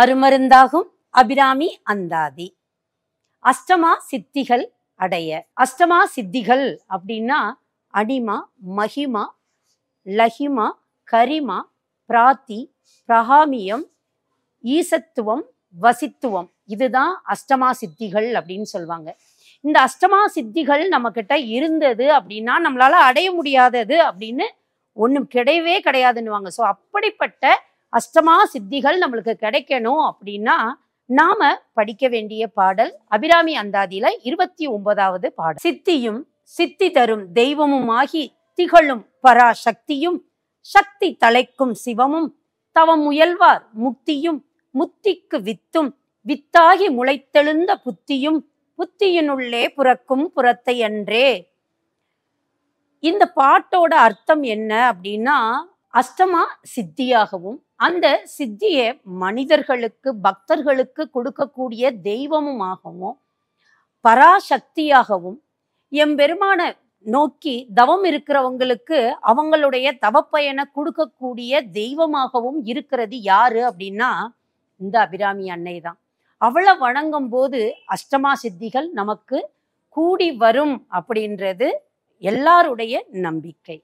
அருமருந்தாகும் அபிராமி அந்தாதி அஷ்டமா சித்திகள் அடைய அஷ்டமா சித்திகள் அப்படின்னா அடிமா மகிமா லஹிமா கரிமா பிராத்தி பிரகாமியம் ஈசத்துவம் வசித்துவம் இதுதான் அஷ்டமா சித்திகள் அப்படின்னு சொல்லுவாங்க இந்த அஷ்டமா சித்திகள் நம்ம கிட்ட இருந்தது அப்படின்னா நம்மளால அடைய முடியாதது அப்படின்னு ஒன்றும் கிடையவே கிடையாதுன்னுவாங்க ஸோ அப்படிப்பட்ட அஷ்டமா சித்திகள் நம்மளுக்கு கிடைக்கணும் அப்படின்னா நாம படிக்க வேண்டிய பாடல் அபிராமி அந்தாதியில இருபத்தி ஒன்பதாவது பாடல் சித்தியும் சித்தி தரும் தெய்வமுமாகி திகழும் பராசக்தியும் சக்தி தலைக்கும் சிவமும் தவம் முயல்வார் முக்தியும் முத்திக்கு வித்தும் வித்தாகி முளைத்தெழுந்த புத்தியும் புத்தியினுள்ளே புறக்கும் புறத்தை அன்றே இந்த பாட்டோட அர்த்தம் என்ன அப்படின்னா அஷ்டமா சித்தியாகவும் அந்த சித்தியை மனிதர்களுக்கு பக்தர்களுக்கு கொடுக்கக்கூடிய தெய்வமுமாகவும் பராசக்தியாகவும் எம்பெருமான நோக்கி தவம் இருக்கிறவங்களுக்கு அவங்களுடைய தவப்பயனை கொடுக்கக்கூடிய தெய்வமாகவும் இருக்கிறது யாரு அப்படின்னா இந்த அபிராமி அன்னை தான் அவளை வணங்கும் போது அஷ்டமா சித்திகள் நமக்கு கூடி வரும் அப்படின்றது எல்லாருடைய நம்பிக்கை